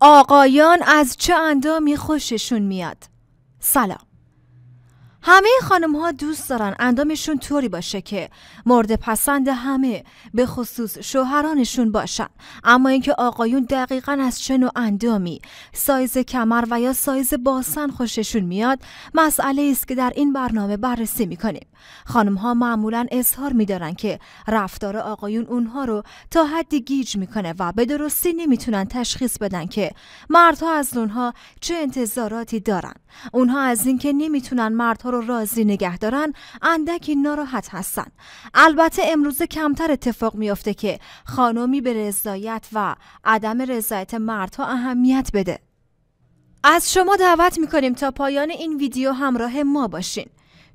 آقایان از چه اندامی خوششون میاد سلام همه خانم ها دوست دارن اندامشون طوری باشه که مورد پسند همه به خصوص شوهرانشون باشن اما اینکه آقایون دقیقا از چه نوع اندامی سایز کمر و یا سایز باسن خوششون میاد مسئله است که در این برنامه بررسی میکنیم خانم ها معمولا اظهار میدارن که رفتار آقایون اونها رو تا حدی گیج میکنه و به درستی نمیتونن تشخیص بدن که مردها از اونها چه انتظاراتی دارن اونها از اینکه نمیتونن مردها رو رو راضی نگه دارن اندکی ناراحت هستن البته امروز کمتر اتفاق میافته که خانمی به رضایت و عدم رضایت مردها اهمیت بده از شما دعوت میکنیم تا پایان این ویدیو همراه ما باشین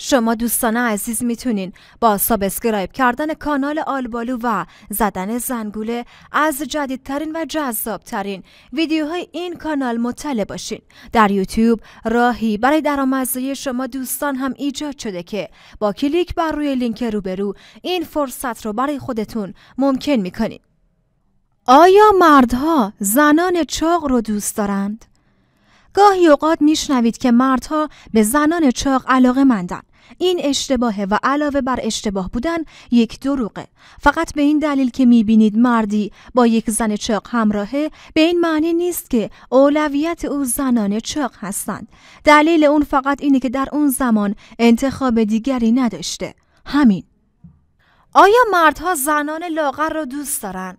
شما دوستان عزیز میتونین با سابسکرایب کردن کانال آلبالو و زدن زنگوله از جدیدترین و جذابترین ویدیوهای این کانال مطلع باشین در یوتیوب راهی برای درآمدزایی شما دوستان هم ایجاد شده که با کلیک بر روی لینک روبرو این فرصت رو برای خودتون ممکن میکنین آیا مردها زنان چاق رو دوست دارند؟ گاهی اوقات میشنوید که مردها به زنان چاق علاقه مندن. این اشتباهه و علاوه بر اشتباه بودن یک دروغه فقط به این دلیل که میبینید مردی با یک زن چاق همراهه به این معنی نیست که اولویت او زنان چاق هستند دلیل اون فقط اینه که در اون زمان انتخاب دیگری نداشته همین آیا مردها زنان لاغر را دوست دارن؟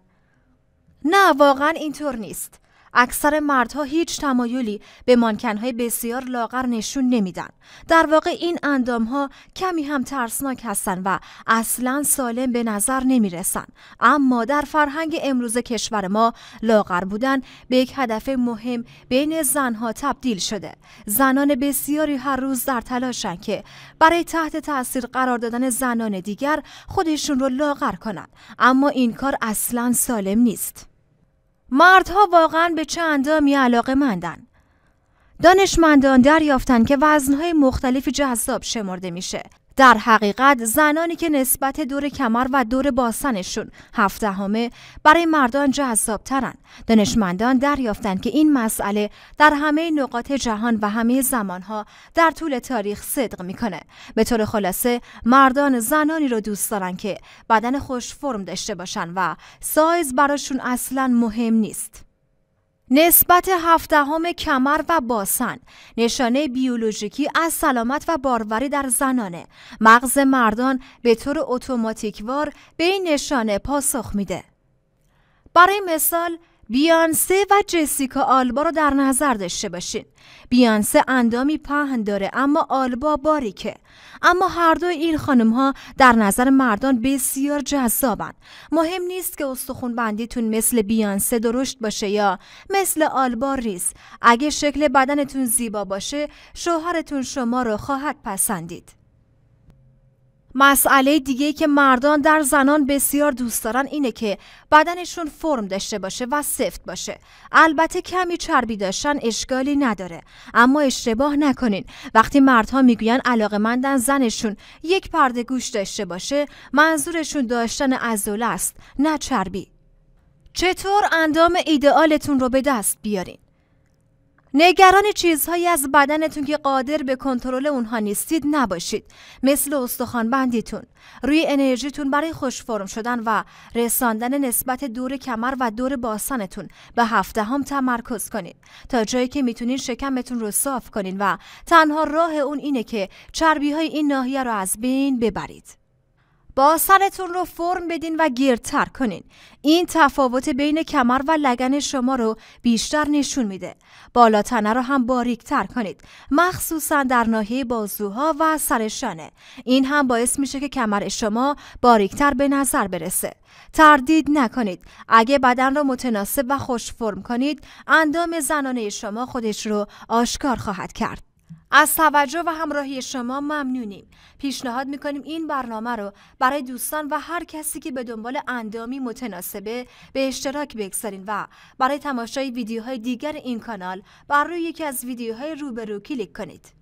نه واقعا اینطور نیست اکثر مردها هیچ تمایلی به مانکنهای بسیار لاغر نشون نمیدن. در واقع این اندامها کمی هم ترسناک هستن و اصلا سالم به نظر نمیرسن. اما در فرهنگ امروز کشور ما لاغر بودن به یک هدف مهم بین زنها تبدیل شده. زنان بسیاری هر روز در تلاشن که برای تحت تاثیر قرار دادن زنان دیگر خودشون رو لاغر کنند. اما این کار اصلا سالم نیست. مردها واقعا به چه اندامی علاقه مندن دانشمندان دریافتند که وزنهای مختلفی جذاب شمرده میشه. در حقیقت زنانی که نسبت دور کمر و دور باسنشون همه برای مردان ترن. دانشمندان دریافتند که این مسئله در همه نقاط جهان و همه زمانها در طول تاریخ صدق میکنه به طور خلاصه مردان زنانی رو دوست دارن که بدن خوش فرم داشته باشن و سایز براشون اصلا مهم نیست نسبت هفدهم کمر و باسن نشانه بیولوژیکی از سلامت و باروری در زنانه مغز مردان به طور اتوماتیکوار به این نشانه پاسخ میده برای مثال بیانسه و جسیکا آلبا رو در نظر داشته باشین. بیانسه اندامی پهن داره اما آلبا باریکه. اما هر دو این خانم ها در نظر مردان بسیار جذابن. مهم نیست که استخون بندیتون مثل بیانسه درشت باشه یا مثل آلبا ریز. اگه شکل بدنتون زیبا باشه شوهرتون شما رو خواهد پسندید. مسئله دیگه که مردان در زنان بسیار دوست دارن اینه که بدنشون فرم داشته باشه و سفت باشه البته کمی چربی داشتن اشکالی نداره اما اشتباه نکنین وقتی مردها میگوین مندن زنشون یک پرده گوش داشته باشه منظورشون داشتن ازوله است نه چربی چطور اندام ایدئالتون رو به دست بیارین نگران چیزهایی از بدنتون که قادر به کنترل اونها نیستید نباشید مثل بندیتون روی انرژیتون برای خوش فرم شدن و رساندن نسبت دور کمر و دور باسنتون به هفته هم تمرکز کنید تا جایی که میتونید شکمتون رو صاف کنید و تنها راه اون اینه که چربی های این ناحیه رو از بین ببرید با سرتون رو فرم بدین و گیرتر کنین. این تفاوت بین کمر و لگن شما رو بیشتر نشون میده. بالا تنه رو هم باریکتر کنید. مخصوصا در ناحیه بازوها و سرشانه. این هم باعث میشه که کمر شما باریکتر به نظر برسه. تردید نکنید. اگه بدن رو متناسب و خوش فرم کنید، اندام زنانه شما خودش رو آشکار خواهد کرد. از توجه و همراهی شما ممنونیم. پیشنهاد میکنیم این برنامه رو برای دوستان و هر کسی که به دنبال اندامی متناسبه به اشتراک بگذارین و برای تماشای ویدیوهای دیگر این کانال بر روی یکی از ویدیوهای روبرو کلیک کنید.